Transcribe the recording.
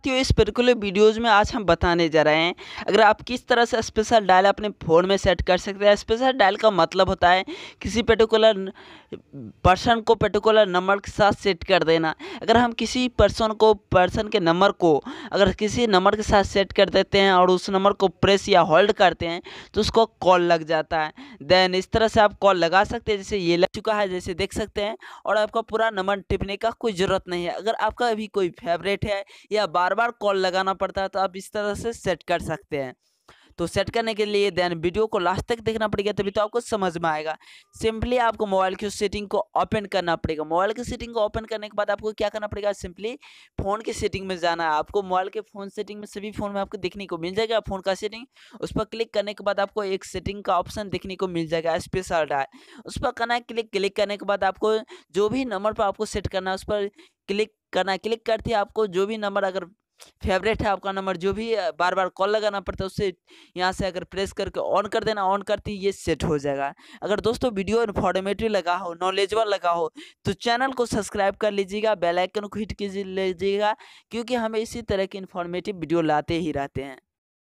साथियों इस particular videos में आज हम बताने जा रहे हैं अगर आप किस तरह से स्पेशल डायल अपने फ़ोन में सेट कर सकते हैं स्पेशल डायल का मतलब होता है किसी पर्टिकुलर पर्सन को पर्टिकुलर नंबर के साथ सेट कर देना अगर हम किसी पर्सन को पर्सन के नंबर को अगर किसी नंबर के साथ सेट कर देते हैं और उस नंबर को प्रेस या होल्ड करते हैं तो उसको कॉल लग जाता है देन इस तरह से आप कॉल लगा सकते हैं जैसे ये लग चुका है जैसे देख सकते हैं और आपका पूरा नंबर टिपने का कोई ज़रूरत नहीं है अगर आपका अभी कोई फेवरेट है या बार बार बार कॉल लगाना पड़ता है तो आप इस तरह से सेट कर सकते हैं तो सेट करने के लिए देन वीडियो को लास्ट तक देखना पड़ेगा तभी तो आपको समझ में आएगा सिंपली आपको मोबाइल की सेटिंग को ओपन करना पड़ेगा मोबाइल की सेटिंग को ओपन करने के बाद आपको क्या करना पड़ेगा सिंपली फ़ोन की सेटिंग में जाना है आपको मोबाइल के फ़ोन सेटिंग में सभी फ़ोन में आपको देखने को मिल जाएगा फ़ोन का सेटिंग उस पर क्लिक करने के बाद आपको एक सेटिंग का ऑप्शन देखने को मिल जाएगा स्पेशल डाय उस पर करना है क्लिक क्लिक करने के बाद आपको जो भी नंबर पर आपको सेट करना है उस पर क्लिक करना क्लिक करते ही आपको जो भी नंबर अगर फेवरेट है आपका नंबर जो भी बार बार कॉल लगाना पड़ता है उससे यहाँ से अगर प्रेस करके ऑन कर देना ऑन करती ये सेट हो जाएगा अगर दोस्तों वीडियो इन्फॉर्मेटिव लगा हो नॉलेजबल लगा हो तो चैनल को सब्सक्राइब कर लीजिएगा बेलाइकन को हिट कीजिए लीजिएगा क्योंकि हमें इसी तरह की इन्फॉर्मेटिव वीडियो लाते ही रहते हैं